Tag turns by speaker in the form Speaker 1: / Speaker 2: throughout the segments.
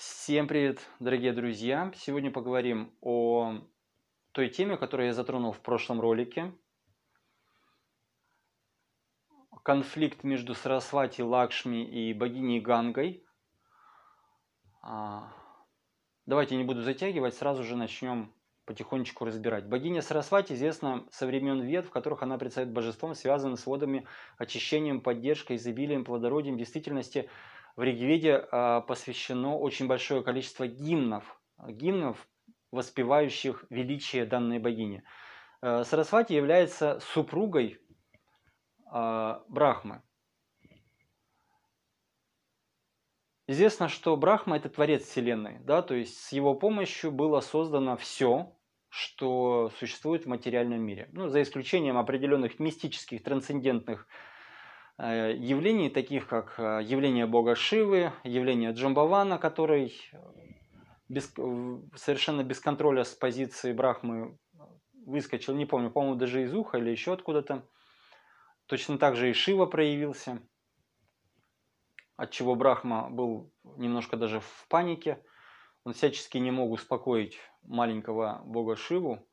Speaker 1: Всем привет, дорогие друзья! Сегодня поговорим о той теме, которую я затронул в прошлом ролике. Конфликт между Сарасвати, Лакшми и богиней Гангой. А, давайте не буду затягивать, сразу же начнем потихонечку разбирать. Богиня Сарасвати известна со времен вет, в которых она предстает божеством, связанным с водами, очищением, поддержкой, изобилием, плодородием. В действительности – в Ригведе а, посвящено очень большое количество гимнов, гимнов, воспевающих величие данной богини. Э, Сарасвати является супругой а, Брахмы. Известно, что Брахма – это творец Вселенной, да, то есть с его помощью было создано все, что существует в материальном мире. Ну, за исключением определенных мистических, трансцендентных Э, явлений, таких как э, явление бога Шивы, явление Джамбавана, который э, без, совершенно без контроля с позиции Брахмы выскочил, не помню, по-моему, даже из уха или еще откуда-то. Точно так же и Шива проявился, от чего Брахма был немножко даже в панике. Он всячески не мог успокоить маленького бога Шиву,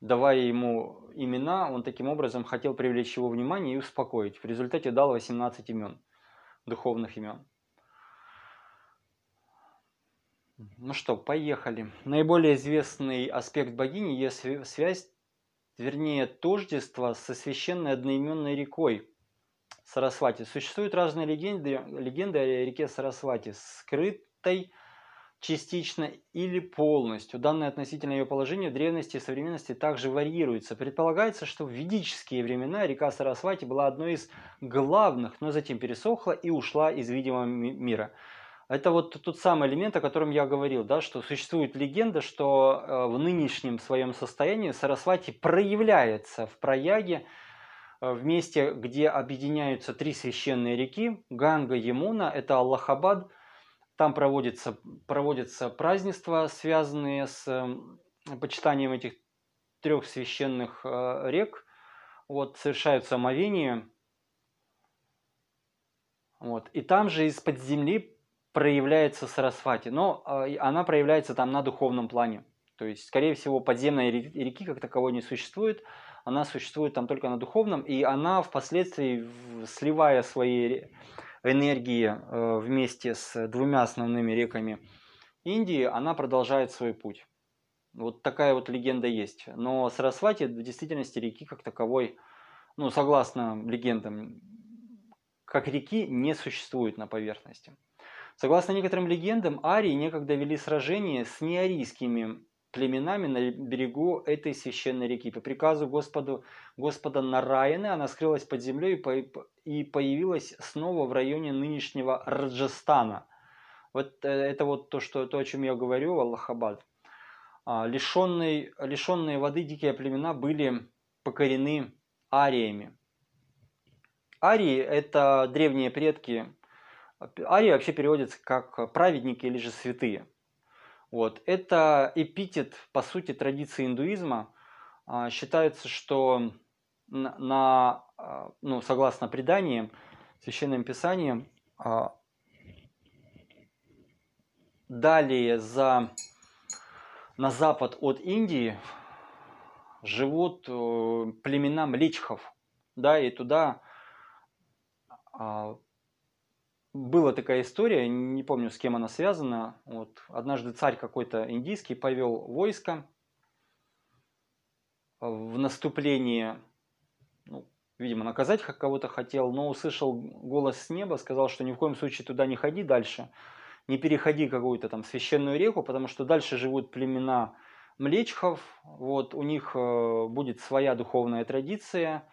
Speaker 1: давая ему имена, он таким образом хотел привлечь его внимание и успокоить. В результате дал 18 имен, духовных имен. Ну что, поехали. Наиболее известный аспект богини – ее связь, вернее, тождество со священной одноименной рекой Сарасвати. Существуют разные легенды, легенды о реке Сарасвати, скрытой – частично или полностью. Данные относительно ее положения в древности и современности также варьируются. Предполагается, что в ведические времена река Сарасвати была одной из главных, но затем пересохла и ушла из видимого мира. Это вот тот самый элемент, о котором я говорил, да, что существует легенда, что э, в нынешнем своем состоянии Сарасвати проявляется в Праяге, э, в месте, где объединяются три священные реки – Ганга, Ямуна это Аллахабад – там проводятся, проводятся празднества, связанные с почитанием этих трех священных а, рек. Вот, совершаются омовения. Вот. И там же из-под земли проявляется Сарасвати, но а, она проявляется там на духовном плане. То есть, скорее всего, подземной реки как таковой не существует, она существует там только на духовном, и она впоследствии, сливая свои энергии э, вместе с двумя основными реками Индии, она продолжает свой путь. Вот такая вот легенда есть. Но Сарасвати в действительности реки как таковой, ну, согласно легендам, как реки не существует на поверхности. Согласно некоторым легендам, арии некогда вели сражения с неарийскими племенами на берегу этой священной реки. По приказу Господу, Господа Нараины она скрылась под землей и появилась снова в районе нынешнего Раджастана. Вот э, это вот то, что, то о чем я говорю, Аллахабад. А, лишенные, лишенные воды дикие племена были покорены ариями. Арии – это древние предки. Арии вообще переводится как праведники или же святые – вот. Это эпитет, по сути, традиции индуизма. А, считается, что на, а, ну, согласно преданиям, священным писаниям, а, далее за, на запад от Индии живут э, племена млечхов, да, и туда была такая история, не помню, с кем она связана. Вот, однажды царь какой-то индийский повел войско в наступление, ну, видимо, наказать кого-то хотел, но услышал голос с неба, сказал, что ни в коем случае туда не ходи дальше, не переходи какую-то там священную реку, потому что дальше живут племена млечхов, вот, у них э, будет своя духовная традиция,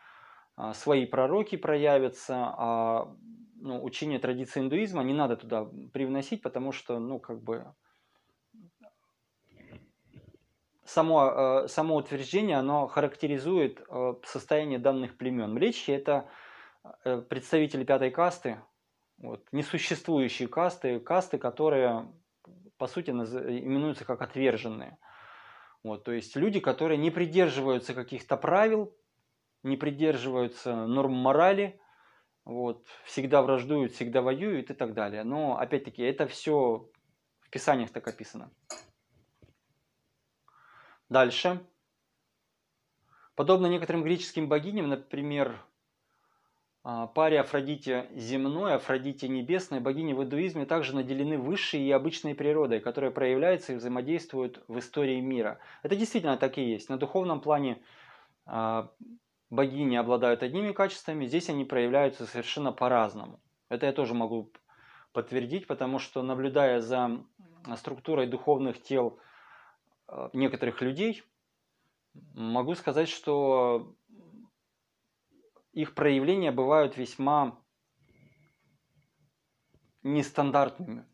Speaker 1: а, свои пророки проявятся, а ну, учение традиции индуизма, не надо туда привносить, потому что, ну, как бы, само, э, само утверждение, оно характеризует э, состояние данных племен. Млечи – это э, представители пятой касты, вот, несуществующие касты, касты, которые, по сути, именуются как отверженные. Вот, то есть люди, которые не придерживаются каких-то правил, не придерживаются норм морали – вот, всегда враждуют, всегда воюют и так далее. Но, опять-таки, это все в писаниях так описано. Дальше. Подобно некоторым греческим богиням, например, а, паре Афродите земной, Афродите небесной, богини в индуизме также наделены высшей и обычной природой, которая проявляется и взаимодействует в истории мира. Это действительно так и есть. На духовном плане а, богини обладают одними качествами, здесь они проявляются совершенно по-разному. Это я тоже могу подтвердить, потому что наблюдая за структурой духовных тел э, некоторых людей, могу сказать, что их проявления бывают весьма нестандартными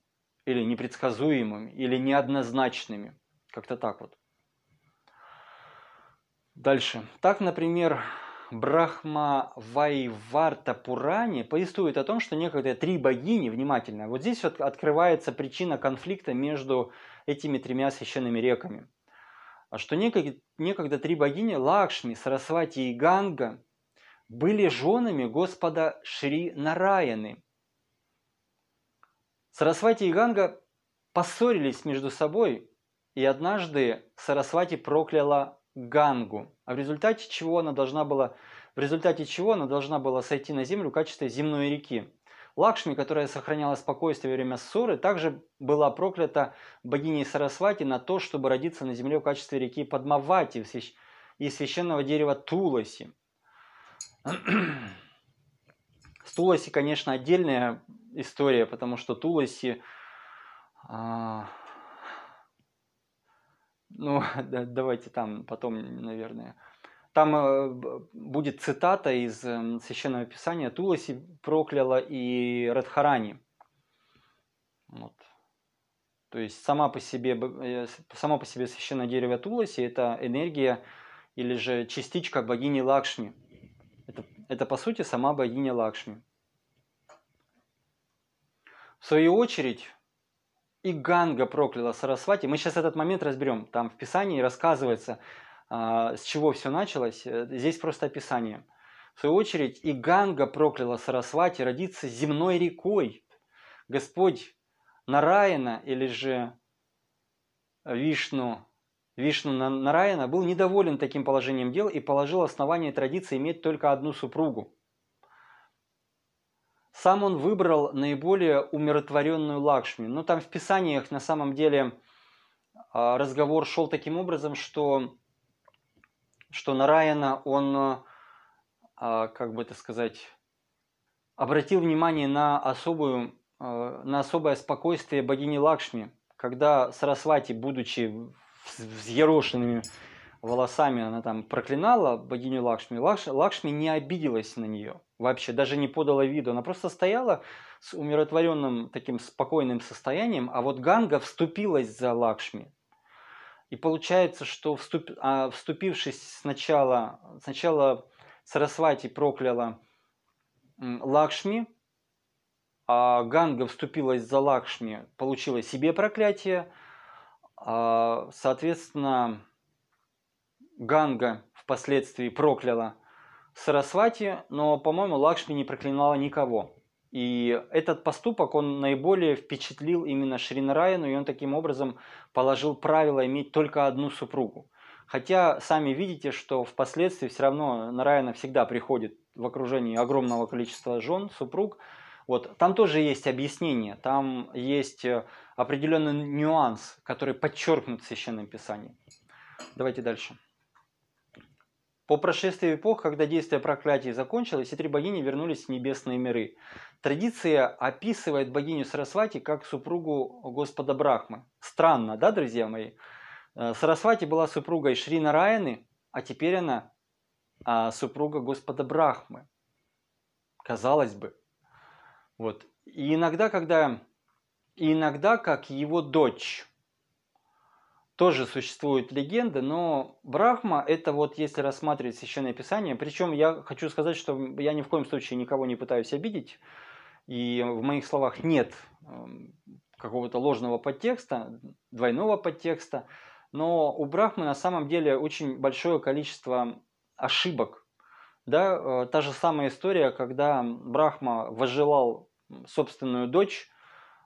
Speaker 1: или непредсказуемыми или неоднозначными. Как-то так вот. Дальше. Так, например, Брахма Вайварта Пуране повествует о том, что некогда три богини, внимательно, вот здесь вот открывается причина конфликта между этими тремя священными реками, что некогда, некогда три богини Лакшми, Сарасвати и Ганга были женами господа Шри Нараяны. Сарасвати и Ганга поссорились между собой, и однажды Сарасвати прокляла Гангу, а в результате чего она должна была, в результате чего она должна была сойти на землю в качестве земной реки. Лакшми, которая сохраняла спокойствие во время ссоры, также была проклята богиней Сарасвати на то, чтобы родиться на земле в качестве реки Падмавати и священного дерева Туласи. С Туласи, конечно, отдельная история, потому что Туласи а ну, давайте там потом, наверное. Там э, будет цитата из эм, Священного Писания Туласи прокляла и Радхарани. Вот. То есть сама по себе, э, сама по себе священное дерево Туласи – это энергия или же частичка богини Лакшми. Это, это по сути сама богиня Лакшми. В свою очередь, и Ганга прокляла Сарасвати. Мы сейчас этот момент разберем. Там в Писании рассказывается, а, с чего все началось. Э, здесь просто описание. В свою очередь, и Ганга прокляла Сарасвати родиться земной рекой. Господь Нараяна или же Вишну, Вишну Нараяна был недоволен таким положением дел и положил основание традиции иметь только одну супругу. Сам он выбрал наиболее умиротворенную Лакшми. Но ну, там в писаниях на самом деле а, разговор шел таким образом, что, что Нараяна, он, а, а, как бы это сказать, обратил внимание на, особую, на особое спокойствие богини Лакшми, когда Сарасвати, будучи взъерошенными волосами она там проклинала богиню Лакшми, Лакш, Лакшми не обиделась на нее вообще, даже не подала виду. Она просто стояла с умиротворенным таким спокойным состоянием, а вот Ганга вступилась за Лакшми. И получается, что вступ, а, вступившись сначала, сначала Сарасвати прокляла Лакшми, а Ганга вступилась за Лакшми, получила себе проклятие, а, соответственно, Ганга впоследствии прокляла Сарасвати, но, по-моему, Лакшми не проклинала никого. И этот поступок, он наиболее впечатлил именно Шринараяну, и он таким образом положил правило иметь только одну супругу. Хотя сами видите, что впоследствии все равно Нараяна всегда приходит в окружении огромного количества жен, супруг. Вот. Там тоже есть объяснение, там есть э, определенный нюанс, который подчеркнут в Священном Писании. Давайте дальше. По прошествии эпох, когда действие проклятий закончилось, и три богини вернулись в небесные миры. Традиция описывает богиню Сарасвати как супругу господа Брахмы. Странно, да, друзья мои? Э, Сарасвати была супругой Шри Нараяны, а теперь она а, супруга господа Брахмы. Казалось бы. Вот. И иногда, когда... И иногда, как его дочь тоже существуют легенды, но Брахма – это вот если рассматривать Священное Писание, причем я хочу сказать, что я ни в коем случае никого не пытаюсь обидеть, и в моих словах нет эм, какого-то ложного подтекста, двойного подтекста, но у Брахмы на самом деле очень большое количество ошибок. Да, э, та же самая история, когда Брахма возжелал собственную дочь,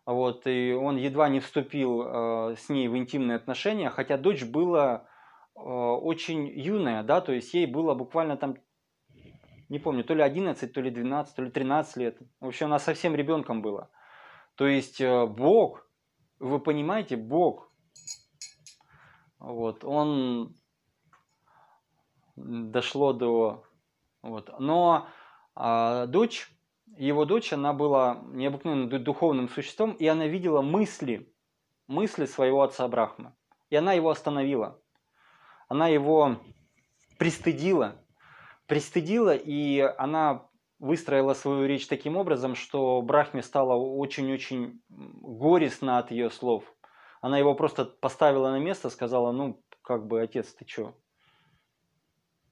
Speaker 1: вот, и он едва не вступил э, с ней в интимные отношения, хотя дочь была э, очень юная, да, то есть ей было буквально там, не помню, то ли 11, то ли 12, то ли 13 лет. В общем, она совсем ребенком была. То есть э, Бог, вы понимаете, Бог, вот, он дошло до... Вот. Но э, дочь его дочь, она была необыкновенным духовным существом, и она видела мысли, мысли своего отца Брахмы. И она его остановила. Она его пристыдила. Пристыдила, и она выстроила свою речь таким образом, что Брахме стало очень-очень горестно от ее слов. Она его просто поставила на место, сказала, ну, как бы, отец, ты чё?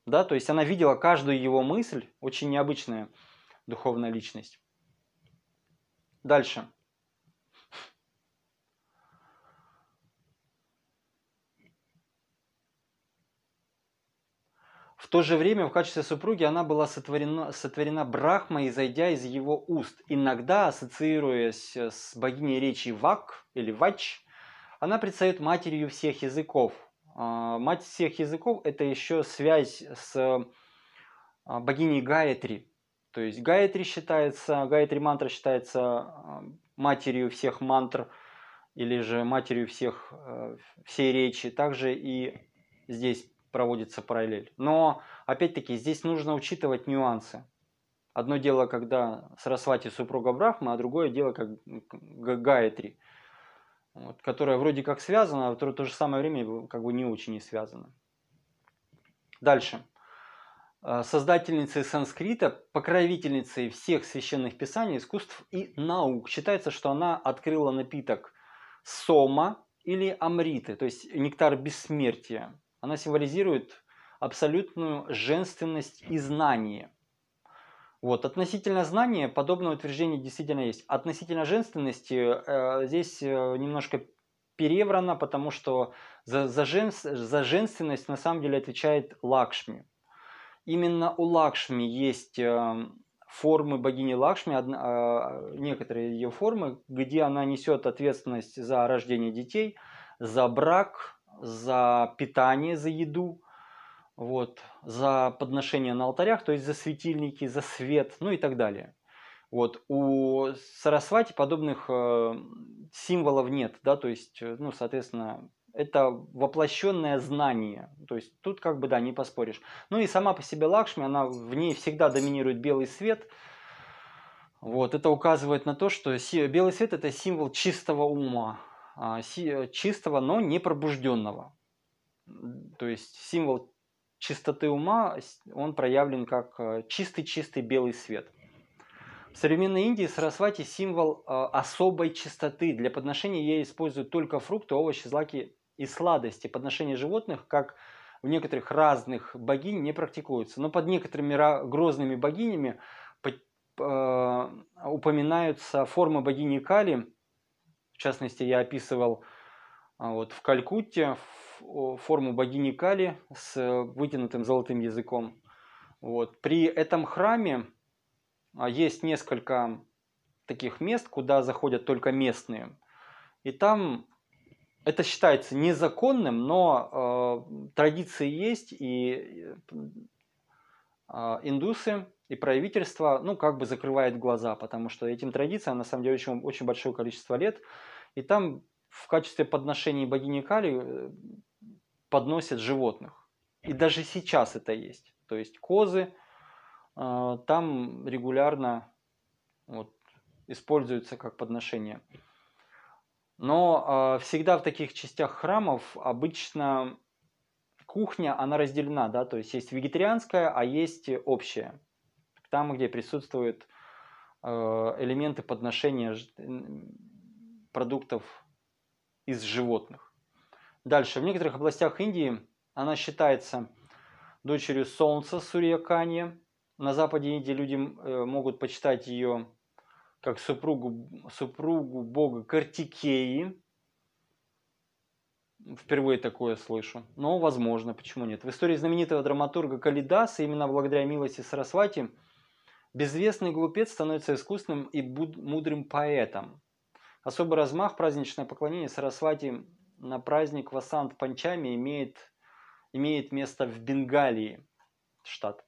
Speaker 1: Да, то есть она видела каждую его мысль, очень необычная духовная личность. Дальше. В то же время в качестве супруги она была сотворена, сотворена Брахмой, зайдя из его уст. Иногда, ассоциируясь с богиней речи Вак или Вач, она предстает матерью всех языков. А, мать всех языков – это еще связь с а, богиней Гаятри, то есть Гайатри считается, Гайатри мантра считается э, матерью всех мантр или же матерью всех, э, всей речи. Также и здесь проводится параллель. Но, опять-таки, здесь нужно учитывать нюансы. Одно дело, когда Сарасвати супруга Брахма, а другое дело, как Гайатри, вот, которая вроде как связана, а в то, то же самое время как бы не очень и связана. Дальше. Э, создательницей санскрита, покровительницей всех священных писаний, искусств и наук. Считается, что она открыла напиток сома или амриты, то есть нектар бессмертия. Она символизирует абсолютную женственность и знание. Вот. Относительно знания подобное утверждение действительно есть. Относительно женственности э, здесь э, немножко переврано, потому что за, за, жен, за женственность на самом деле отвечает Лакшми именно у Лакшми есть эм, формы богини Лакшми, э, некоторые ее формы, где она несет ответственность за рождение детей, за брак, за питание, за еду, вот, за подношение на алтарях, то есть за светильники, за свет, ну и так далее. Вот. У Сарасвати подобных э, символов нет, да, то есть, э, ну, соответственно, это воплощенное знание. То есть тут как бы, да, не поспоришь. Ну и сама по себе Лакшми, она, в ней всегда доминирует белый свет. Вот, это указывает на то, что белый свет – это символ чистого ума, а, чистого, но не пробужденного. То есть символ чистоты ума, он проявлен как э, чистый-чистый белый свет. В современной Индии Сарасвати – символ э, особой чистоты. Для подношения ей используют только фрукты, овощи, злаки и сладости подношения животных, как в некоторых разных богинь, не практикуются. Но под некоторыми грозными богинями э, упоминаются формы богини Кали. В частности, я описывал а, вот, в Калькутте форму богини Кали с вытянутым золотым языком. Вот. При этом храме а, есть несколько таких мест, куда заходят только местные. И там это считается незаконным, но э, традиции есть, и э, а, индусы и правительство, ну, как бы закрывает глаза, потому что этим традициям, на самом деле, очень, очень большое количество лет, и там в качестве подношений богини Кали э, подносят животных. И даже сейчас это есть. То есть козы э, там регулярно вот, используются как подношение. Но э, всегда в таких частях храмов обычно кухня, она разделена, да, то есть есть вегетарианская, а есть общая. Там, где присутствуют э, элементы подношения продуктов из животных. Дальше. В некоторых областях Индии она считается дочерью солнца Сурьякани. На западе Индии люди э, могут почитать ее как супругу, супругу бога Картикеи. Впервые такое слышу. Но возможно, почему нет. В истории знаменитого драматурга Калидаса именно благодаря милости Сарасвати безвестный глупец становится искусным и буд мудрым поэтом. Особый размах праздничное поклонение Сарасвати на праздник Васант Панчами имеет, имеет место в Бенгалии, штат.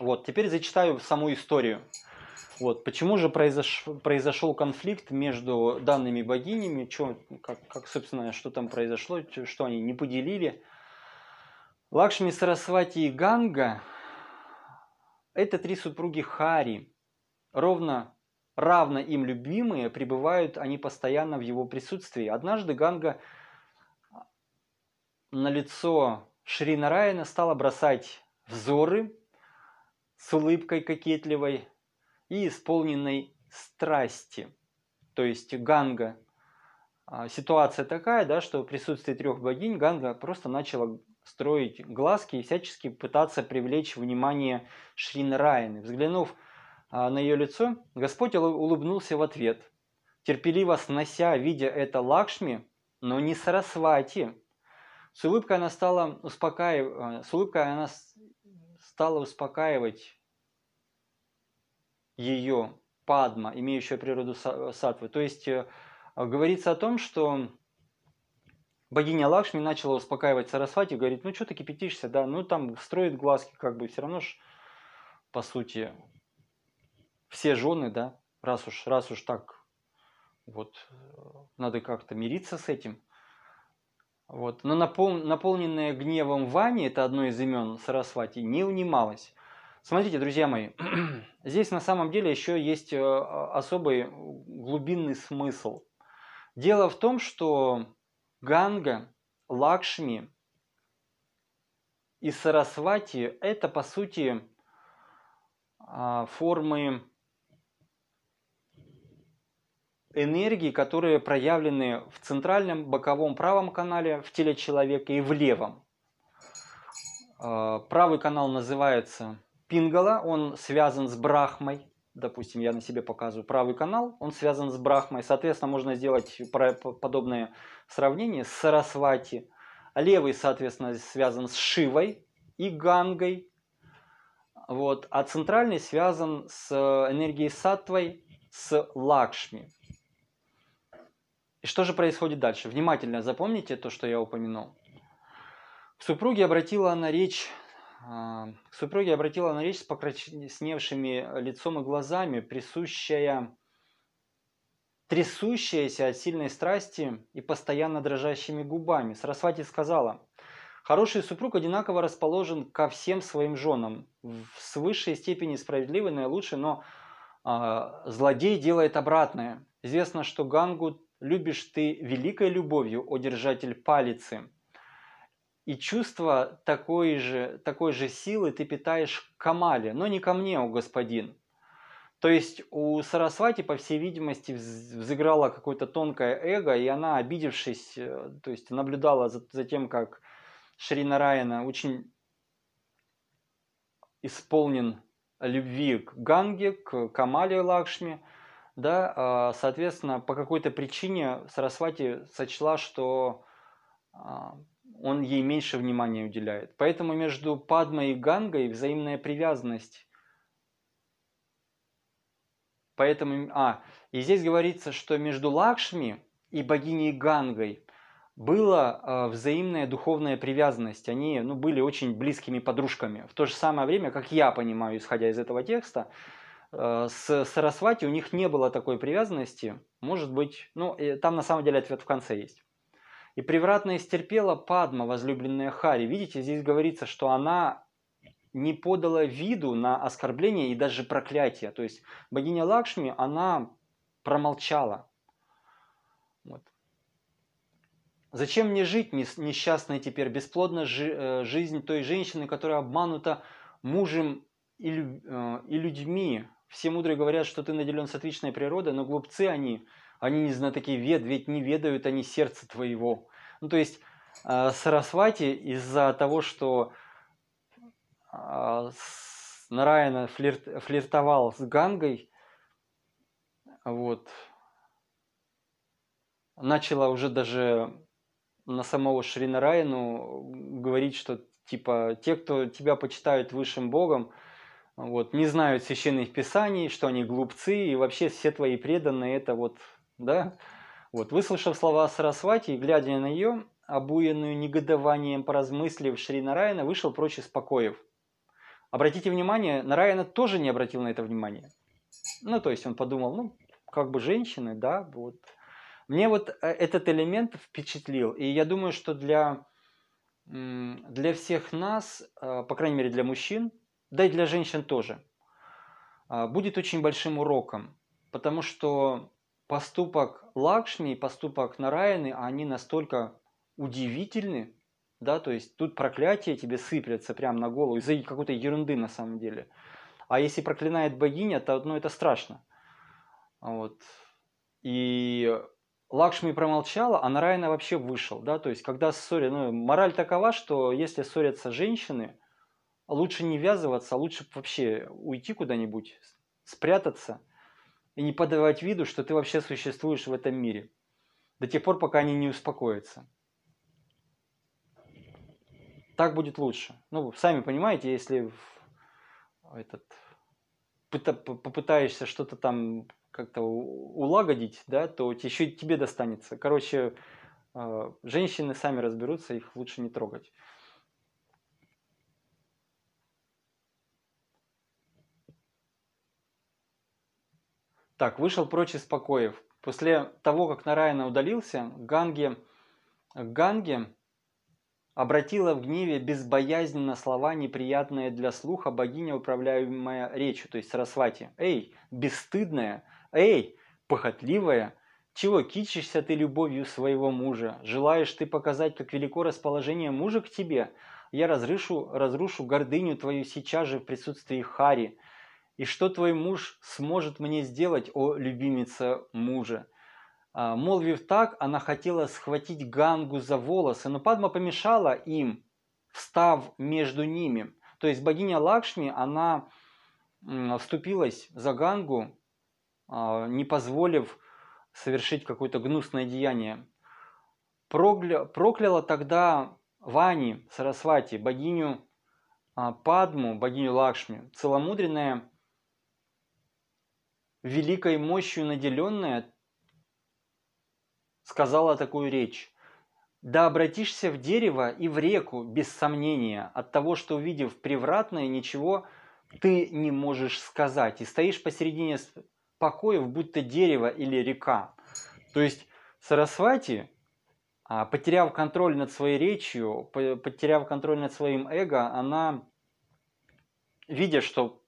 Speaker 1: Вот, теперь зачитаю саму историю. Вот. Почему же произош... произошел конфликт между данными богинями? Че, как, как, собственно, что там произошло, что они не поделили? Лакшми, Сарасвати и Ганга – это три супруги Хари. Ровно равно им любимые, пребывают они постоянно в его присутствии. Однажды Ганга на лицо Шри Нараяна стала бросать взоры с улыбкой кокетливой, и исполненной страсти, то есть Ганга. А, ситуация такая, да, что в присутствии трех богинь Ганга просто начала строить глазки и всячески пытаться привлечь внимание Шрин Взглянув а, на ее лицо, Господь улыбнулся в ответ, терпеливо снося, видя это Лакшми, но не Сарасвати. С улыбкой она стала, успокаив... А, с улыбкой она стала успокаивать ее, падма, имеющая природу сатвы. То есть э, говорится о том, что богиня Лакшми начала успокаивать Сарасвати, говорит, ну что ты кипятишься, да, ну там строит глазки, как бы все равно ж, по сути, все жены, да, раз уж, раз уж так, вот, э, надо как-то мириться с этим. Вот. Но напол, наполненная гневом Вани, это одно из имен Сарасвати, не унималась. Смотрите, друзья мои, здесь на самом деле еще есть э, а, особый глубинный смысл. Дело в том, что Ганга, Лакшми и Сарасвати – это, по сути, а, формы энергии, которые проявлены в центральном боковом правом канале, в теле человека и в левом. А, правый канал называется Пингала, он связан с Брахмой. Допустим, я на себе показываю правый канал, он связан с Брахмой. Соответственно, можно сделать подобное сравнение с Сарасвати. Левый, соответственно, связан с Шивой и Гангой. Вот. А центральный связан с э, энергией саттвой, с Лакшми. И что же происходит дальше? Внимательно запомните то, что я упомянул. К супруге обратила она речь а, Супруги обратила на речь с покрасневшими э, лицом и глазами, присущая, трясущаяся от сильной страсти и постоянно дрожащими губами. Сарасвати сказала, «Хороший супруг одинаково расположен ко всем своим женам, в высшей степени справедливый, наилучший, но э, злодей делает обратное. Известно, что Гангу любишь ты великой любовью, о держатель палицы». И чувство такой же, такой же силы ты питаешь к Камале, но не ко мне, о господин. То есть у Сарасвати, по всей видимости, взыграло какое-то тонкое эго, и она, обидевшись, э, то есть наблюдала за, за тем, как Шри Нараяна очень исполнен любви к Ганге, к Камале Лакшми, да, а, соответственно, по какой-то причине Сарасвати сочла, что а, он ей меньше внимания уделяет. Поэтому между Падмой и Гангой взаимная привязанность. Поэтому, а, и здесь говорится, что между Лакшми и богиней Гангой была э, взаимная духовная привязанность. Они ну, были очень близкими подружками. В то же самое время, как я понимаю, исходя из этого текста, э, с Сарасвати у них не было такой привязанности. Может быть, ну, э, там на самом деле ответ в конце есть. И превратно истерпела Падма, возлюбленная Хари. Видите, здесь говорится, что она не подала виду на оскорбление и даже проклятие. То есть богиня Лакшми, она промолчала. Вот. Зачем мне жить, несчастной теперь, бесплодно жи э, жизнь той женщины, которая обманута мужем э, и, людьми? Все мудрые говорят, что ты наделен отличной природой, но глупцы они они не знатоки вед, ведь не ведают они сердца твоего. Ну, то есть э, Сарасвати из-за того, что э, Нараяна флирт, флиртовал с Гангой, вот, начала уже даже на самого Шри Нараяну говорить, что типа те, кто тебя почитают высшим богом, вот, не знают священных писаний, что они глупцы, и вообще все твои преданные это вот да? Вот, выслушав слова Сарасвати и глядя на ее, обуянную негодованием поразмыслив, Шри Нараяна вышел прочь из покоев. Обратите внимание, Нараяна тоже не обратил на это внимания. Ну, то есть он подумал, ну, как бы женщины, да, вот. Мне вот э, этот элемент впечатлил, и я думаю, что для, для всех нас, э, по крайней мере для мужчин, да и для женщин тоже, а, будет очень большим уроком, потому что поступок Лакшми и поступок Нараяны, они настолько удивительны, да, то есть тут проклятия тебе сыплятся прямо на голову из-за какой-то ерунды на самом деле. А если проклинает богиня, то ну, это страшно. Вот. И Лакшми промолчала, а Нараяна вообще вышел, да, то есть когда ссорят, ну, мораль такова, что если ссорятся женщины, лучше не ввязываться, лучше вообще уйти куда-нибудь, спрятаться – и не подавать виду, что ты вообще существуешь в этом мире, до тех пор, пока они не успокоятся. Так будет лучше. Ну, сами понимаете, если этот, попытаешься что-то там как-то улагодить, да, то еще и тебе достанется. Короче, э, женщины сами разберутся, их лучше не трогать. Так, вышел прочь из покоев. После того, как Нараяна удалился, Ганги, Ганги обратила в гневе безбоязненно слова, неприятные для слуха богиня, управляемая речью, то есть Сарасвати. «Эй, бесстыдная! Эй, похотливая! Чего кичишься ты любовью своего мужа? Желаешь ты показать, как велико расположение мужа к тебе? Я разрышу, разрушу гордыню твою сейчас же в присутствии Хари. И что твой муж сможет мне сделать, о любимица мужа? А, молвив так, она хотела схватить Гангу за волосы, но Падма помешала им, встав между ними. То есть богиня Лакшми, она вступилась за Гангу, а, не позволив совершить какое-то гнусное деяние. Прокля... Прокляла тогда Вани Сарасвати, богиню а, Падму, богиню Лакшми. Целомудренная великой мощью наделенная, сказала такую речь. «Да обратишься в дерево и в реку, без сомнения, от того, что, увидев превратное, ничего ты не можешь сказать, и стоишь посередине покоев, будто дерево или река». То есть Сарасвати, а, потеряв контроль над своей речью, потеряв контроль над своим эго, она, видя, что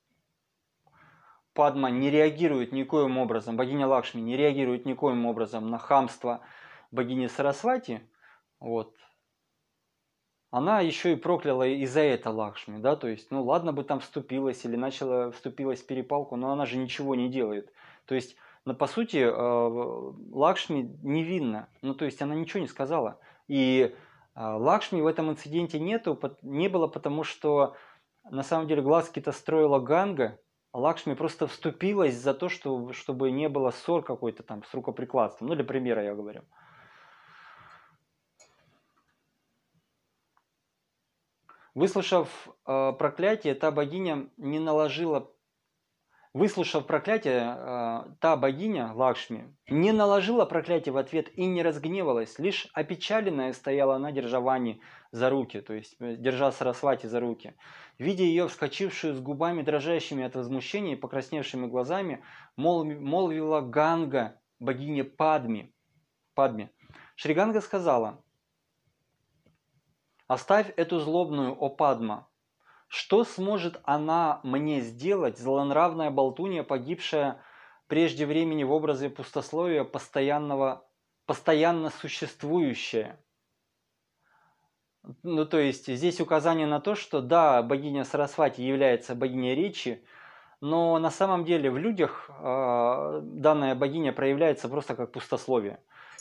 Speaker 1: Падма не реагирует никоим образом, богиня Лакшми не реагирует никоим образом на хамство богини Сарасвати, вот, она еще и прокляла и за это Лакшми, да, то есть, ну ладно бы там вступилась или начала вступилась в перепалку, но она же ничего не делает. То есть, ну, по сути, э, Лакшми невинна, ну, то есть, она ничего не сказала. И э, Лакшми в этом инциденте нету, не было, потому что, на самом деле, глазки-то строила Ганга, Лакшми просто вступилась за то, что, чтобы не было ссор какой-то там с рукоприкладством. Ну, для примера я говорю. Выслушав э, проклятие, та богиня не наложила Выслушав проклятие, э, та богиня, Лакшми, не наложила проклятие в ответ и не разгневалась, лишь опечаленная стояла она, держа Вани за руки, то есть э, держа Сарасвати за руки. Видя ее вскочившую с губами, дрожащими от возмущения и покрасневшими глазами, мол, молвила Ганга, богиня Падми. Падми. Шриганга сказала, «Оставь эту злобную, о Падма, что сможет она мне сделать, злонравная болтунья, погибшая прежде времени в образе пустословия, постоянного, постоянно существующая? Ну, то есть, здесь указание на то, что да, богиня Сарасвати является богиней речи, но на самом деле в людях э, данная богиня проявляется просто как пустословие.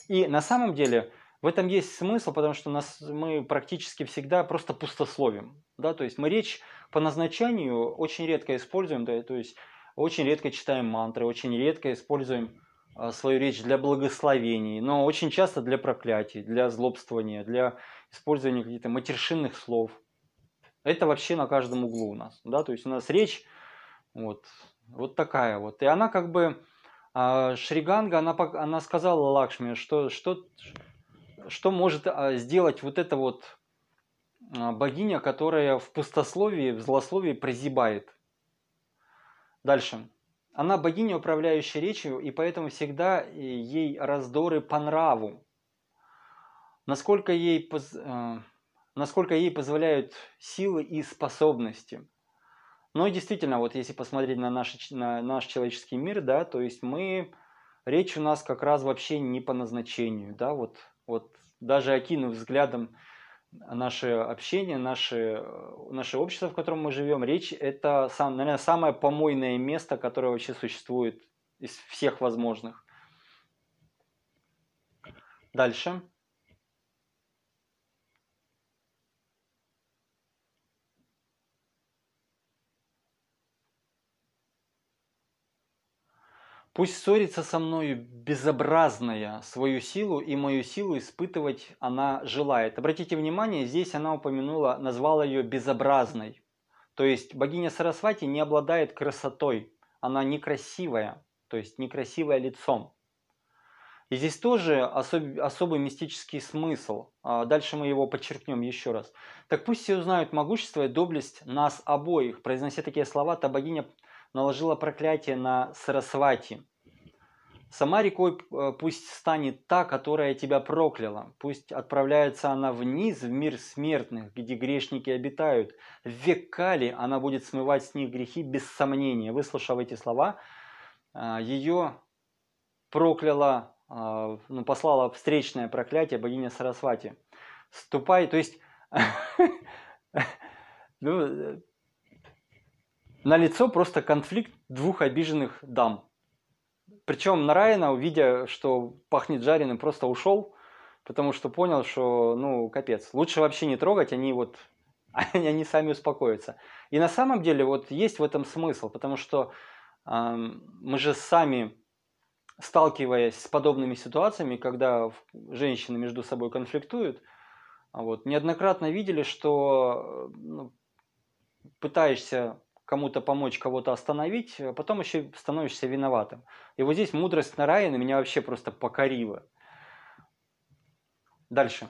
Speaker 1: И на самом деле в этом есть смысл, потому что нас, мы практически всегда просто пустословим. Да? То есть мы речь по назначению очень редко используем, да? то есть очень редко читаем мантры, очень редко используем а, свою речь для благословений, но очень часто для проклятий, для злобствования, для использования каких-то матершинных слов. Это вообще на каждом углу у нас. Да? То есть у нас речь вот, вот такая вот. И она как бы, а, Шриганга, она, она сказала Лакшми, что, что, что может а, сделать вот эта вот а, богиня, которая в пустословии, в злословии прозябает. Дальше. Она богиня, управляющая речью, и поэтому всегда э, ей раздоры по нраву. Насколько ей, поз... Э, насколько ей позволяют силы и способности. Но ну действительно, вот если посмотреть на наш, на наш человеческий мир, да, то есть мы, речь у нас как раз вообще не по назначению, да, вот вот даже окинув взглядом наше общение, наше, наше общество, в котором мы живем, речь – это, сам, наверное, самое помойное место, которое вообще существует из всех возможных. Дальше. Пусть ссорится со мною безобразная свою силу, и мою силу испытывать она желает. Обратите внимание, здесь она упомянула, назвала ее безобразной. То есть богиня Сарасвати не обладает красотой, она некрасивая, то есть некрасивая лицом. И здесь тоже особ, особый мистический смысл. А дальше мы его подчеркнем еще раз. «Так пусть все узнают могущество и доблесть нас обоих». Произнося такие слова, та богиня наложила проклятие на Сарасвати. Сама рекой э, пусть станет та, которая тебя прокляла. Пусть отправляется она вниз, в мир смертных, где грешники обитают. В век Кали она будет смывать с них грехи без сомнения. Выслушав эти слова, э, ее прокляла, э, ну, послала встречное проклятие богиня Сарасвати. Ступай, то есть... Ну, на лицо просто конфликт двух обиженных дам. Причем Нарайна, увидя, что пахнет жареным, просто ушел, потому что понял, что, ну, капец, лучше вообще не трогать, они вот, они сами успокоятся. И на самом деле вот есть в этом смысл, потому что э, мы же сами, сталкиваясь с подобными ситуациями, когда женщины между собой конфликтуют, вот, неоднократно видели, что ну, пытаешься кому-то помочь, кого-то остановить, а потом еще становишься виноватым. И вот здесь мудрость Нараяна меня вообще просто покорила. Дальше.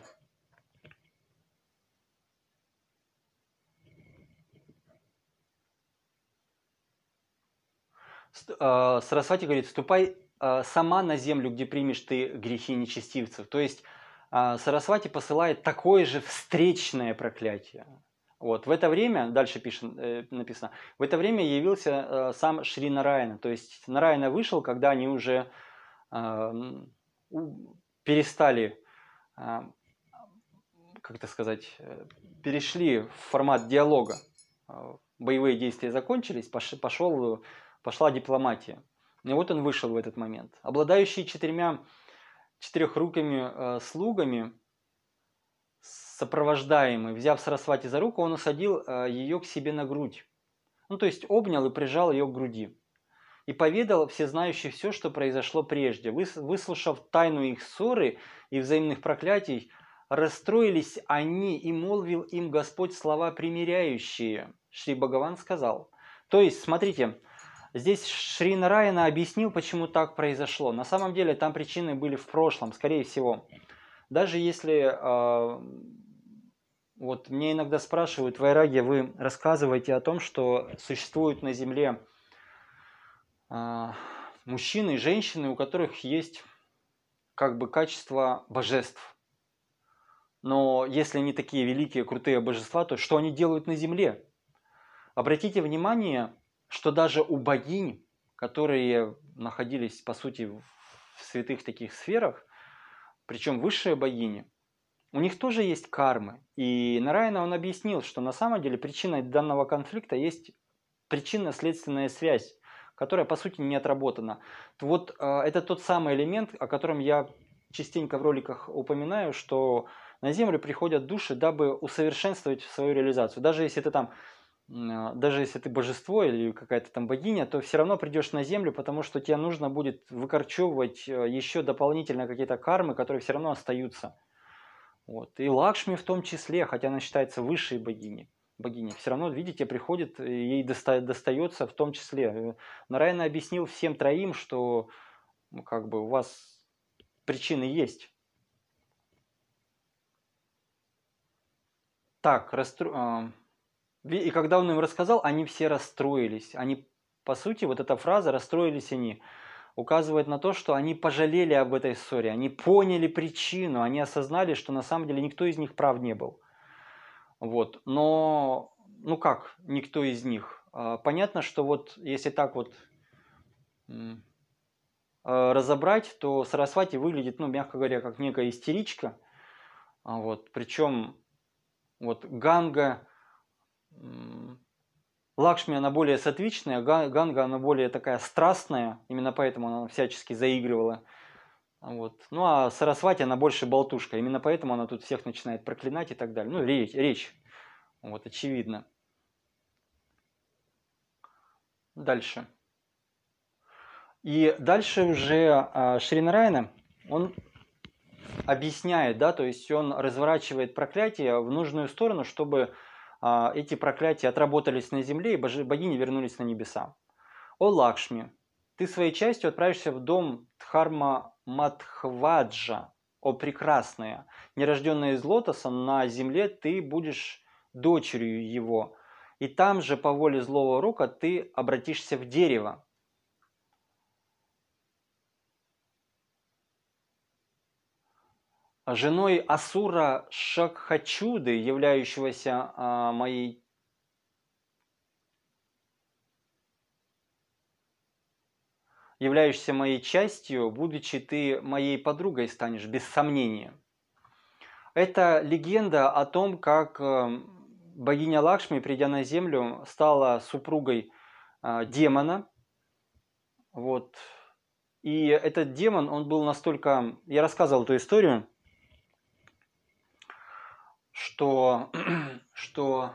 Speaker 1: А, Сарасвати говорит, ступай а, сама на землю, где примешь ты грехи нечестивцев. То есть а, Сарасвати посылает такое же встречное проклятие. Вот. В это время, дальше пишет, э, написано, в это время явился э, сам Шри Нарайна. То есть Нарайна вышел, когда они уже э, перестали, э, как это сказать, э, перешли в формат диалога. Э, боевые действия закончились, пош, пошел, пошла дипломатия. И вот он вышел в этот момент. Обладающий четырьмя четырехрукими э, слугами – сопровождаемый, взяв Сарасвати за руку, он усадил э, ее к себе на грудь. Ну, то есть обнял и прижал ее к груди. И поведал всезнающий все, что произошло прежде. Выслушав тайну их ссоры и взаимных проклятий, расстроились они, и молвил им Господь слова примиряющие. Шри Бхагаван сказал. То есть, смотрите, Здесь Шри Нараяна объяснил, почему так произошло. На самом деле там причины были в прошлом, скорее всего. Даже если э, вот мне иногда спрашивают, Вайраги, вы рассказываете о том, что существуют на Земле э, мужчины и женщины, у которых есть как бы качество божеств. Но если они такие великие, крутые божества, то что они делают на Земле? Обратите внимание, что даже у богинь, которые находились, по сути, в святых таких сферах, причем высшие богини, у них тоже есть кармы. И Нарайна он объяснил, что на самом деле причиной данного конфликта есть причинно-следственная связь, которая по сути не отработана. Вот э, это тот самый элемент, о котором я частенько в роликах упоминаю, что на Землю приходят души, дабы усовершенствовать свою реализацию. Даже если ты там э, даже если ты божество или какая-то там богиня, то все равно придешь на землю, потому что тебе нужно будет выкорчевывать э, еще дополнительно какие-то кармы, которые все равно остаются. Вот. И Лакшми в том числе, хотя она считается высшей богиней, богиней все равно, видите, приходит, э, ей доста достается в том числе. Э, Нараяна объяснил всем троим, что ну, как бы у вас причины есть. Так, расстро... А, и когда он им рассказал, они все расстроились. Они, по сути, вот эта фраза «расстроились они» указывает на то, что они пожалели об этой ссоре, они поняли причину, они осознали, что на самом деле никто из них прав не был. Вот. Но, ну как, никто из них. А, понятно, что вот если так вот а, разобрать, то Сарасвати выглядит, ну, мягко говоря, как некая истеричка. А вот. Причем вот Ганга Лакшми она более сатвичная, Ганга она более такая страстная, именно поэтому она всячески заигрывала. Вот. Ну а Сарасвати она больше болтушка, именно поэтому она тут всех начинает проклинать и так далее. Ну речь, речь. вот очевидно. Дальше. И дальше уже а, Шринарайна, он объясняет, да, то есть он разворачивает проклятие в нужную сторону, чтобы а, эти проклятия отработались на земле, и богини вернулись на небеса. О Лакшми, ты своей частью отправишься в дом Дхарма Матхваджа. о прекрасная, нерожденная из лотоса, на земле ты будешь дочерью его, и там же по воле злого рука ты обратишься в дерево, женой Асура Шакхачуды, являющегося а, моей являющейся моей частью, будучи ты моей подругой станешь, без сомнения. Это легенда о том, как а, богиня Лакшми, придя на землю, стала супругой э, демона. Вот. И этот демон, он был настолько... Я рассказывал эту историю что, что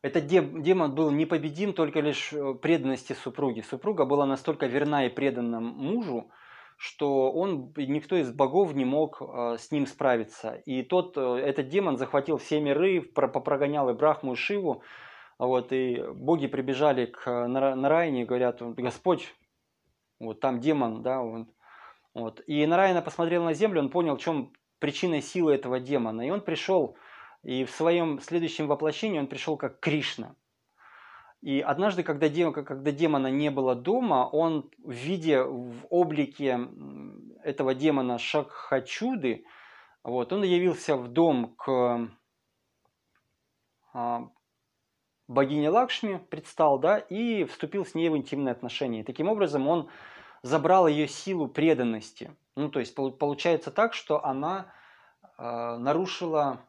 Speaker 1: этот демон был непобедим только лишь э, преданности супруги. Супруга была настолько верна и предана мужу, что он, никто из богов не мог э, с ним справиться. И тот, э, этот демон захватил все миры, попрогонял и Брахму, и Шиву. Вот, и боги прибежали к Нарайне и говорят, Господь, вот там демон, да, он, вот. И Нарайна посмотрел на землю, он понял, в чем причина силы этого демона. И он пришел и в своем следующем воплощении он пришел как Кришна. И однажды, когда, дем, когда демона не было дома, он в виде, в облике этого демона Шакхачуды, вот, он явился в дом к а, богине Лакшми, предстал, да, и вступил с ней в интимные отношения. таким образом, он забрал ее силу преданности. Ну, то есть, получается так, что она а, нарушила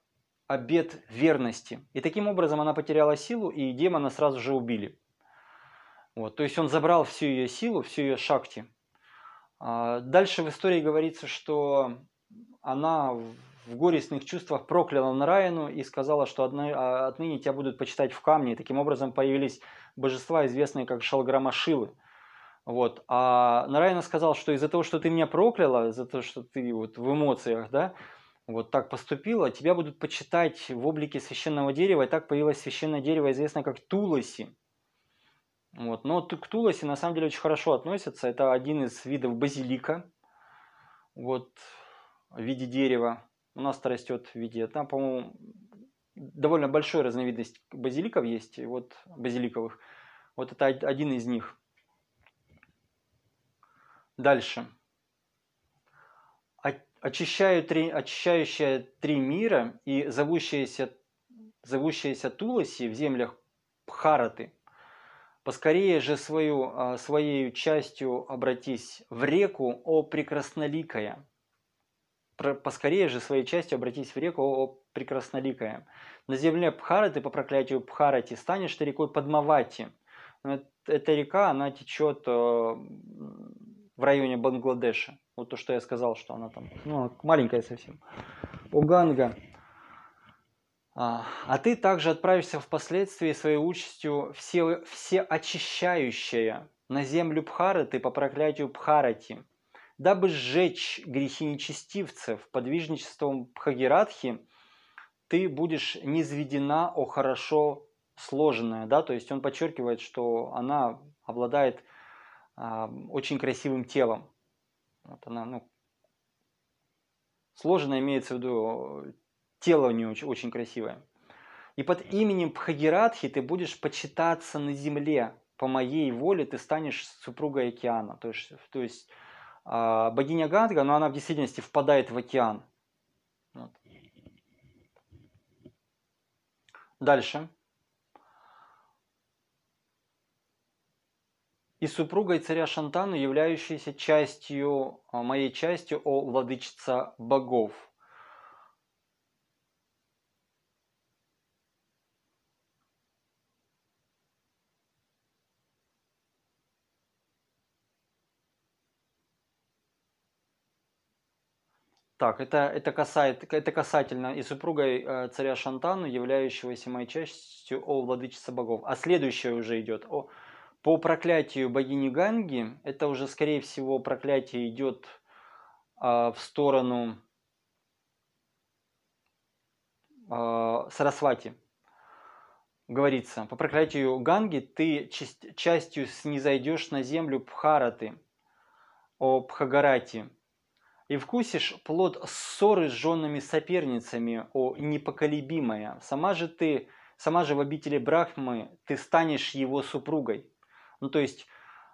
Speaker 1: обет верности. И таким образом она потеряла силу, и демона сразу же убили. Вот, то есть он забрал всю ее силу, всю ее шакти. А, дальше в истории говорится, что она в горестных чувствах прокляла Нараину и сказала, что а, отныне тебя будут почитать в камне. И таким образом появились божества, известные как Шалграмашилы. Вот. А Нараина сказал, что из-за того, что ты меня прокляла, из-за того, что ты вот в эмоциях, да, вот так поступила, тебя будут почитать в облике священного дерева, и так появилось священное дерево, известное как тулоси. Вот. Но к тулоси на самом деле очень хорошо относятся, это один из видов базилика, вот, в виде дерева. У нас это растет в виде, там, по-моему, довольно большой разновидность базиликов есть, вот, базиликовых. Вот это один из них. Дальше очищаю три, очищающая три мира и зовущаяся, зовущаяся Туласи в землях Пхараты, поскорее же свою, а, своей частью обратись в реку, о прекрасноликая. Поскорее же своей частью обратись в реку, о прекрасноликая. На земле Пхараты, по проклятию Пхарати, станешь ты рекой Падмавати. Э, эта река, она течет э, в районе Бангладеша. Вот то, что я сказал, что она там, ну, маленькая совсем. У Ганга. А, а ты также отправишься впоследствии своей участью все, все очищающая на землю Пхараты по проклятию Пхарати, дабы сжечь грехи нечестивцев подвижничеством Пхагиратхи, ты будешь низведена о хорошо сложенная, да, то есть он подчеркивает, что она обладает э, очень красивым телом. Вот она, ну, сложенная имеется в виду, тело у нее очень, очень красивое. И под именем Пхагиратхи ты будешь почитаться на земле. По моей воле ты станешь супругой океана. То есть, то есть а, богиня Ганга, но она в действительности впадает в океан. Вот. Дальше. и супругой царя Шантану, являющейся частью, а, моей частью о владычица богов. Так, это, это, касает, это касательно и супругой э, царя Шантану, являющегося моей частью о владычице богов. А следующее уже идет о по проклятию богини Ганги, это уже, скорее всего, проклятие идет э, а, в сторону э, Сарасвати. Говорится, по проклятию Ганги ты часть, частью снизойдешь на землю Пхараты, о Пхагарати, и вкусишь плод ссоры с женными соперницами, о непоколебимая. Сама же ты, сама же в обители Брахмы, ты станешь его супругой. Ну, то есть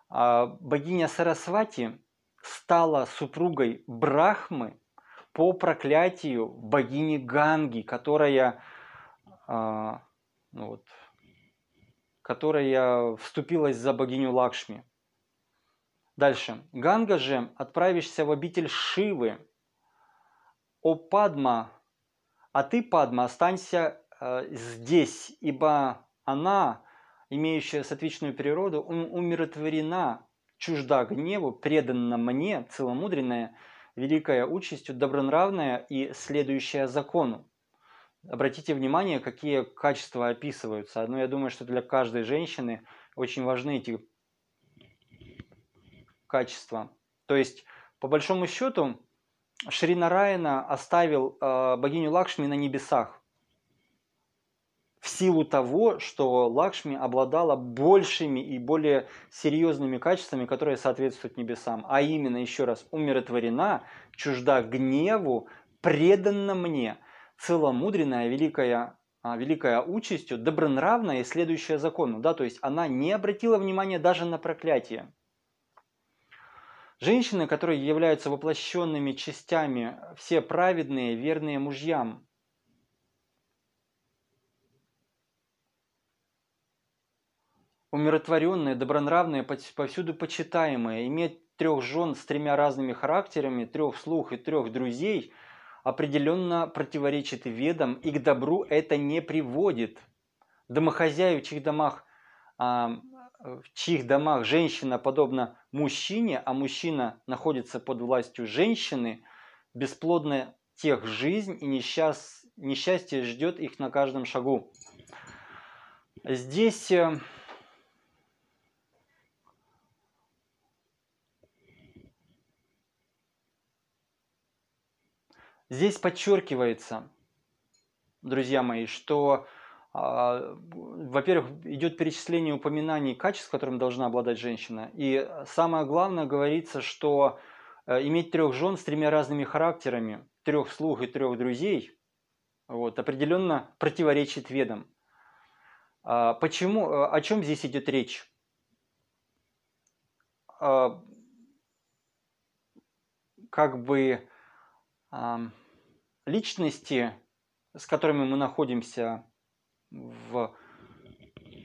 Speaker 1: а, богиня Сарасвати стала супругой Брахмы по проклятию богини Ганги, которая, а, ну вот, которая вступилась за богиню Лакшми. Дальше. Ганга же, отправишься в обитель Шивы. О Падма, а ты, Падма, останься э, здесь, ибо она имеющая сатвичную природу, умиротворена, чужда гневу, предана мне, целомудренная, великая участью, добронравная и следующая закону. Обратите внимание, какие качества описываются. Одно, я думаю, что для каждой женщины очень важны эти качества. То есть, по большому счету, Шри Нараяна оставил э, богиню Лакшми на небесах в силу того, что Лакшми обладала большими и более серьезными качествами, которые соответствуют небесам. А именно, еще раз, умиротворена, чужда гневу, предана мне, целомудренная, великая а, великая участью, добронравная и следующая закону. Да? То есть она не обратила внимания даже на проклятие. Женщины, которые являются воплощенными частями, все праведные, верные мужьям, умиротворенная, добронравная, повсюду почитаемая, иметь трех жен с тремя разными характерами, трех слух и трех друзей определенно противоречит ведам, и к добру это не приводит. Домохозяев, в чьих домах, а, в чьих домах женщина подобна мужчине, а мужчина находится под властью женщины, бесплодная тех жизнь и несчаст... несчастье ждет их на каждом шагу. Здесь э, Здесь подчеркивается, друзья мои, что, а, во-первых, идет перечисление упоминаний качеств, которым должна обладать женщина. И самое главное говорится, что э, иметь трех жен с тремя разными характерами, трех слуг и трех друзей, вот, определенно противоречит ведам. А, почему, э, о чем здесь идет речь? А, как бы личности, с которыми мы находимся в,